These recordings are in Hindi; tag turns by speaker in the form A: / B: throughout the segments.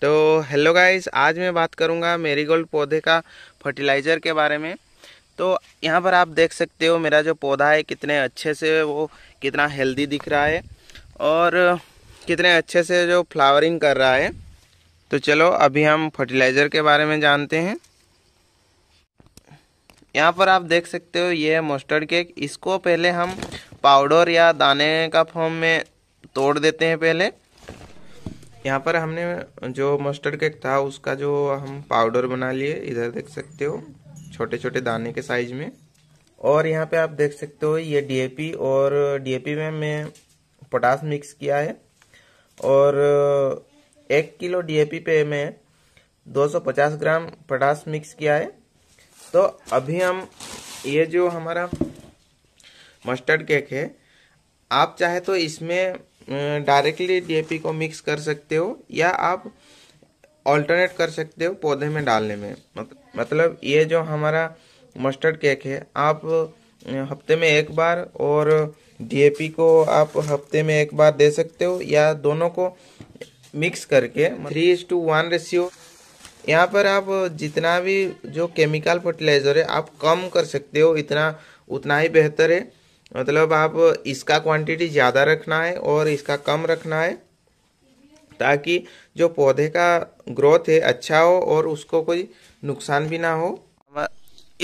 A: तो हेलो गाइस आज मैं बात करूंगा मेरीगोल्ड पौधे का फर्टिलाइज़र के बारे में तो यहाँ पर आप देख सकते हो मेरा जो पौधा है कितने अच्छे से वो कितना हेल्दी दिख रहा है और कितने अच्छे से जो फ्लावरिंग कर रहा है तो चलो अभी हम फर्टिलाइज़र के बारे में जानते हैं यहाँ पर आप देख सकते हो ये है मस्टर्ड केक इसको पहले हम पाउडर या दाने का फॉर्म में तोड़ देते हैं पहले यहाँ पर हमने जो मस्टर्ड केक था उसका जो हम पाउडर बना लिए इधर देख सकते हो छोटे छोटे दाने के साइज में और यहाँ पे आप देख सकते हो ये डीएपी और डीएपी में मैं पोटास मिक्स किया है और एक किलो डीएपी पे मैं 250 ग्राम पोटास मिक्स किया है तो अभी हम ये जो हमारा मस्टर्ड केक है आप चाहे तो इसमें डायरेक्टली डीएपी को मिक्स कर सकते हो या आप ऑल्टरनेट कर सकते हो पौधे में डालने में मतलब ये जो हमारा मस्टर्ड केक है आप हफ्ते में एक बार और डीएपी को आप हफ्ते में एक बार दे सकते हो या दोनों को मिक्स करके three is to one ratio यहाँ पर आप जितना भी जो केमिकल फर्टिलाइज़र है आप कम कर सकते हो इतना उतना ही बेहतर है मतलब आप इसका क्वांटिटी ज़्यादा रखना है और इसका कम रखना है ताकि जो पौधे का ग्रोथ है अच्छा हो और उसको कोई नुकसान भी ना हो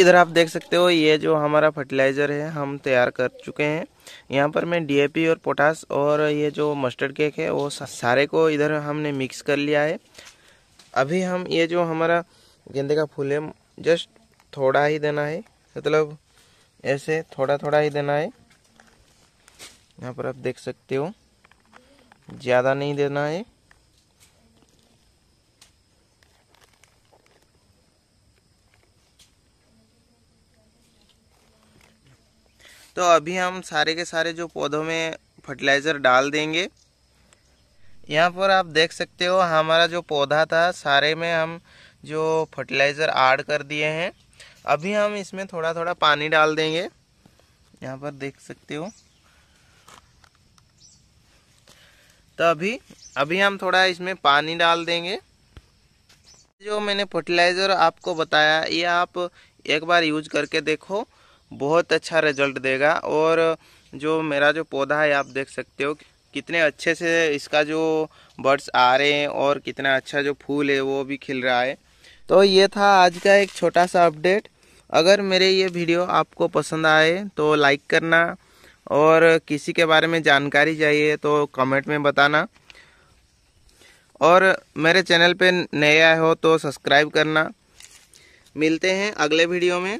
A: इधर आप देख सकते हो ये जो हमारा फर्टिलाइज़र है हम तैयार कर चुके हैं यहाँ पर मैं डीएपी और पोटास और ये जो मस्टर्ड केक है वो सारे को इधर हमने मिक्स कर लिया है अभी हम ये जो हमारा गेंदे का फूल है जस्ट थोड़ा ही देना है मतलब ऐसे थोड़ा थोड़ा ही देना है यहाँ पर आप देख सकते हो ज़्यादा नहीं देना है तो अभी हम सारे के सारे जो पौधों में फर्टिलाइज़र डाल देंगे यहाँ पर आप देख सकते हो हमारा जो पौधा था सारे में हम जो फर्टिलाइज़र ऐड कर दिए हैं अभी हम इसमें थोड़ा थोड़ा पानी डाल देंगे यहाँ पर देख सकते हो तो अभी अभी हम थोड़ा इसमें पानी डाल देंगे जो मैंने फर्टिलाइज़र आपको बताया ये आप एक बार यूज करके देखो बहुत अच्छा रिजल्ट देगा और जो मेरा जो पौधा है आप देख सकते हो कितने अच्छे से इसका जो बर्ड्स आ रहे हैं और कितना अच्छा जो फूल है वो भी खिल रहा है तो ये था आज का एक छोटा सा अपडेट अगर मेरे ये वीडियो आपको पसंद आए तो लाइक करना और किसी के बारे में जानकारी चाहिए तो कमेंट में बताना और मेरे चैनल पे नए आए हो तो सब्सक्राइब करना मिलते हैं अगले वीडियो में